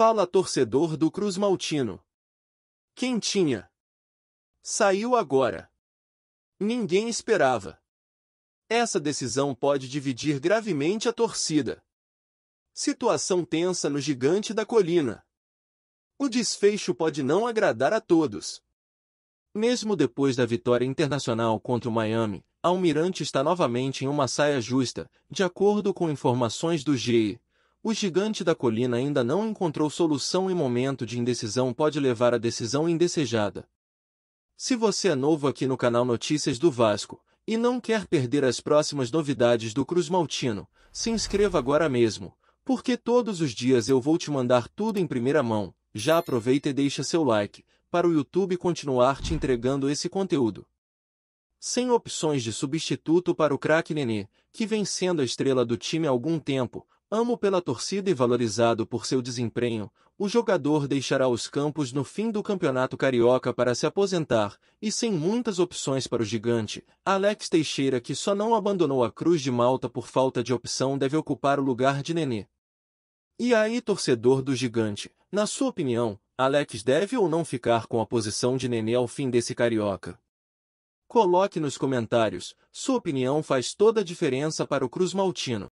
Fala torcedor do Cruz Maltino. Quem tinha? Saiu agora. Ninguém esperava. Essa decisão pode dividir gravemente a torcida. Situação tensa no gigante da colina. O desfecho pode não agradar a todos. Mesmo depois da vitória internacional contra o Miami, Almirante está novamente em uma saia justa, de acordo com informações do GE o gigante da colina ainda não encontrou solução e momento de indecisão pode levar à decisão indesejada. Se você é novo aqui no canal Notícias do Vasco e não quer perder as próximas novidades do Cruz Maltino, se inscreva agora mesmo, porque todos os dias eu vou te mandar tudo em primeira mão. Já aproveita e deixa seu like, para o YouTube continuar te entregando esse conteúdo. Sem opções de substituto para o craque Nenê, que vem sendo a estrela do time há algum tempo, Amo pela torcida e valorizado por seu desempenho, o jogador deixará os campos no fim do Campeonato Carioca para se aposentar, e sem muitas opções para o gigante, Alex Teixeira que só não abandonou a Cruz de Malta por falta de opção deve ocupar o lugar de Nenê. E aí torcedor do gigante, na sua opinião, Alex deve ou não ficar com a posição de Nenê ao fim desse Carioca? Coloque nos comentários, sua opinião faz toda a diferença para o Cruz Maltino.